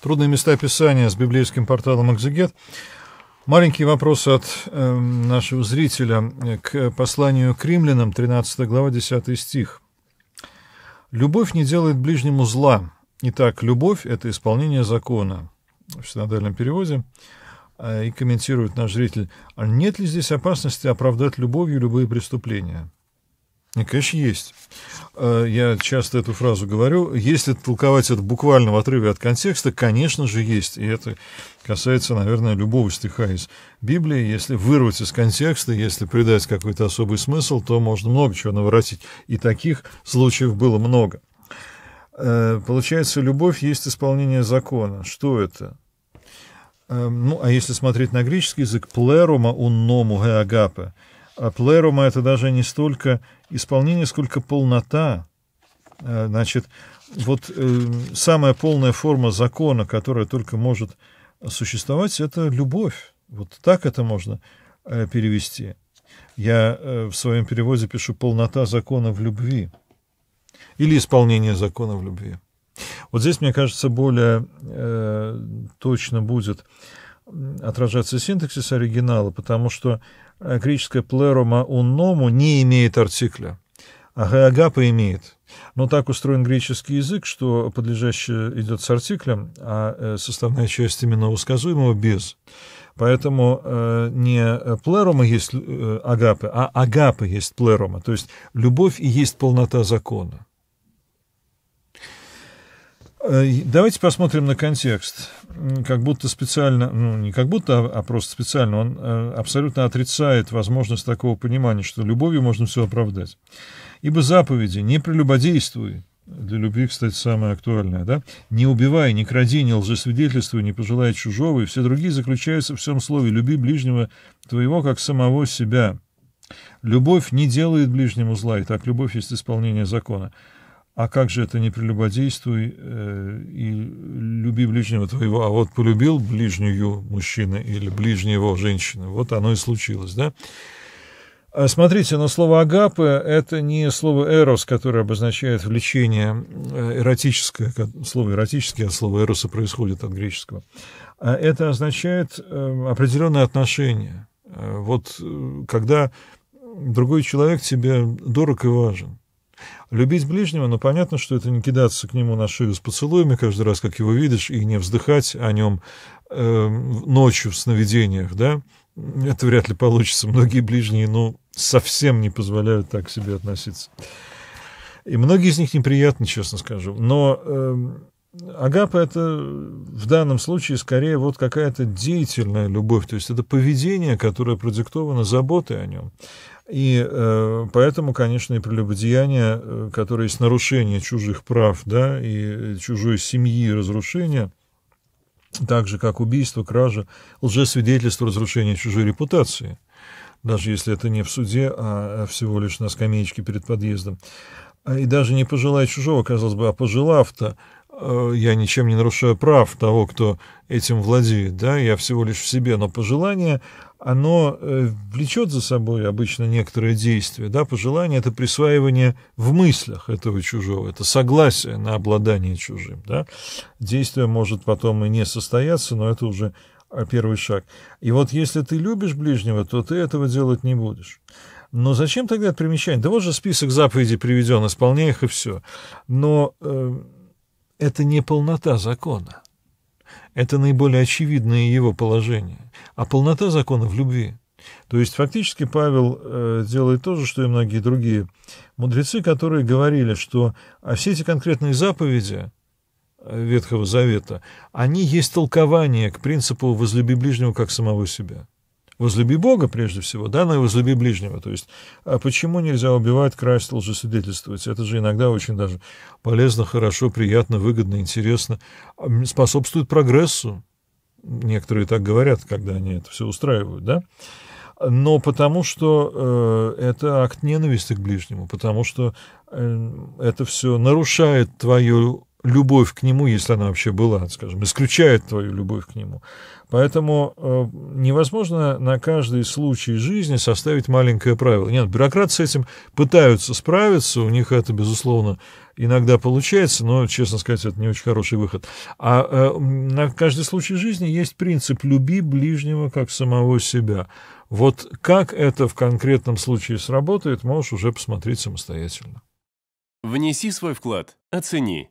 трудные места писания с библейским порталом «Экзегет». Маленький вопрос от э, нашего зрителя к посланию к римлянам, 13 глава, 10 стих. «Любовь не делает ближнему зла. Итак, любовь — это исполнение закона». В синодальном переводе э, и комментирует наш зритель, а нет ли здесь опасности оправдать любовью любые преступления? Ну, конечно, есть. А, я часто эту фразу говорю. Если толковать это буквально в отрыве от контекста, конечно же, есть. И это касается, наверное, любого стиха из Библии. Если вырвать из контекста, если придать какой-то особый смысл, то можно много чего наворотить. И таких случаев было много. А, получается, любовь есть исполнение закона. Что это? А, ну, а если смотреть на греческий язык, плерума унному геагапе, а плерума это даже не столько исполнение, сколько полнота. Э, значит, вот э, самая полная форма закона, которая только может существовать, это любовь. Вот так это можно э, перевести. Я э, в своем переводе пишу «полнота закона в любви» или «исполнение закона в любви». Вот здесь, мне кажется, более э, точно будет отражаться синтаксис оригинала, потому что Э, греческое плерома унному не имеет артикля, а геагапа имеет. Но так устроен греческий язык, что подлежащее идет с артиклем, а э, составная часть именно усказуемого без. Поэтому э, не плерома есть э, агапы, а агапы есть плерома. То есть любовь и есть полнота закона. Э, давайте посмотрим на контекст. Как будто специально, ну не как будто, а, а просто специально, он э, абсолютно отрицает возможность такого понимания, что любовью можно все оправдать. Ибо заповеди «не прелюбодействуй», для любви, кстати, самое актуальное, да? «Не убивай, не кради, не лжесвидетельствуй, не пожелай чужого» и все другие заключаются в всем слове «люби ближнего твоего, как самого себя». Любовь не делает ближнему зла, и так любовь есть исполнение закона а как же это не прелюбодействуй э, и люби ближнего твоего, а вот полюбил ближнюю мужчину или ближнего женщину, вот оно и случилось, да? А смотрите, но слово «агапы» — это не слово «эрос», которое обозначает влечение э, эротическое, слово «эротическое», а слово «эроса» происходит от греческого. А это означает э, определенное отношение. Э, вот когда другой человек тебе дорог и важен, Любить ближнего, но понятно, что это не кидаться к нему на шею с поцелуями каждый раз, как его видишь, и не вздыхать о нем э, ночью в сновидениях, да. Это вряд ли получится. Многие ближние, ну, совсем не позволяют так к себе относиться. И многие из них неприятны, честно скажу. Но... Э, Агапа — это в данном случае скорее вот какая-то деятельная любовь, то есть это поведение, которое продиктовано заботой о нем. И э, поэтому, конечно, и прелюбодеяние, э, которое есть нарушение чужих прав, да, и чужой семьи разрушение, так же, как убийство, кража, лжесвидетельство, разрушение чужой репутации, даже если это не в суде, а, а всего лишь на скамеечке перед подъездом. А и даже не пожелая чужого, казалось бы, а пожелав-то, Э, я ничем не нарушаю прав того, кто этим владеет, да, я всего лишь в себе, но пожелание, оно э, влечет за собой обычно некоторые действия, да, пожелание — это присваивание в мыслях этого чужого, это согласие на обладание чужим, да, действие может потом и не состояться, но это уже а, первый шаг. И вот если ты любишь ближнего, то ты этого делать не будешь. Но зачем тогда это примечание? Да вот же список заповедей приведен, исполняй их и все. Но э, это не полнота закона. Это наиболее очевидное его положение. А полнота закона в любви. То есть фактически Павел э, делает то же, что и многие другие мудрецы, которые говорили, что а все эти конкретные заповеди э, Ветхого Завета, они есть толкование к принципу «возлюби ближнего как самого себя» возлюби Бога прежде всего, да, но и возлюби ближнего. То есть, а почему нельзя убивать, красть, лжесвидетельствовать? Это же иногда очень даже полезно, хорошо, приятно, выгодно, интересно, а, способствует прогрессу. Некоторые так говорят, когда они это все устраивают, да? но потому что э, это акт ненависти к ближнему, потому что э, это все нарушает твою любовь к нему, если она вообще была, скажем, исключает твою любовь к нему. Поэтому э, невозможно на каждый случай жизни составить маленькое правило. Нет, бюрократы с этим пытаются справиться, у них это, безусловно, иногда получается, но, честно сказать, это не очень хороший выход. А э, на каждый случай жизни есть принцип «люби ближнего как самого себя». Вот как это в конкретном случае сработает, можешь уже посмотреть самостоятельно. Внеси свой вклад, оцени